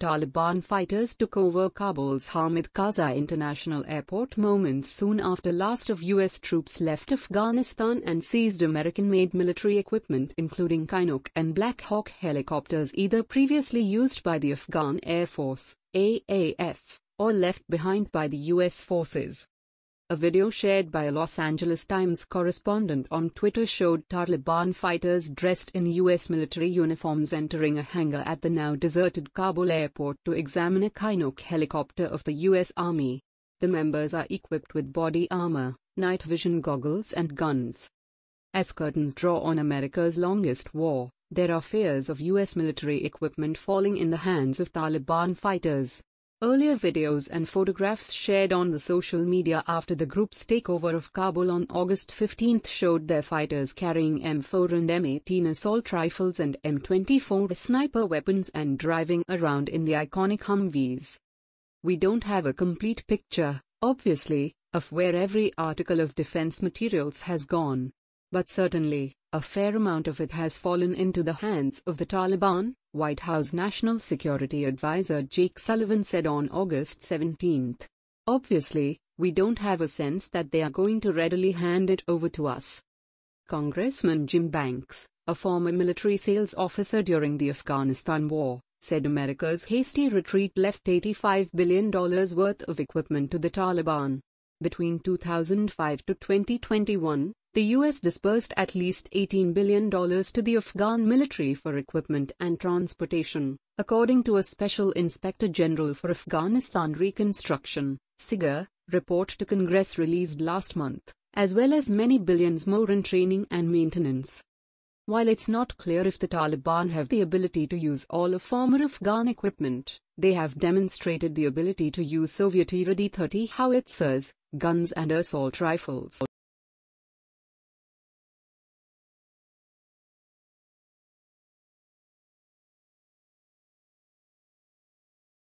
Taliban fighters took over Kabul's Hamid Karzai International Airport moments soon after last of US troops left Afghanistan and seized American-made military equipment including Chinook and Black Hawk helicopters either previously used by the Afghan Air Force, AAF, or left behind by the US forces. A video shared by a Los Angeles Times correspondent on Twitter showed Taliban fighters dressed in U.S. military uniforms entering a hangar at the now deserted Kabul airport to examine a Chinook helicopter of the U.S. Army. The members are equipped with body armor, night vision goggles, and guns. As curtains draw on America's longest war, there are fears of U.S. military equipment falling in the hands of Taliban fighters. Earlier videos and photographs shared on the social media after the group's takeover of Kabul on August 15 showed their fighters carrying M4 and M18 assault rifles and M24 sniper weapons and driving around in the iconic Humvees. We don't have a complete picture, obviously, of where every article of defense materials has gone but certainly, a fair amount of it has fallen into the hands of the Taliban, White House National Security Advisor Jake Sullivan said on August 17. Obviously, we don't have a sense that they are going to readily hand it over to us. Congressman Jim Banks, a former military sales officer during the Afghanistan war, said America's hasty retreat left $85 billion worth of equipment to the Taliban. Between 2005 to 2021, the US disbursed at least $18 billion to the Afghan military for equipment and transportation, according to a Special Inspector General for Afghanistan Reconstruction, SIGA, report to Congress released last month, as well as many billions more in training and maintenance. While it's not clear if the Taliban have the ability to use all of former Afghan equipment, they have demonstrated the ability to use Soviet era D-30 howitzers, guns and assault rifles.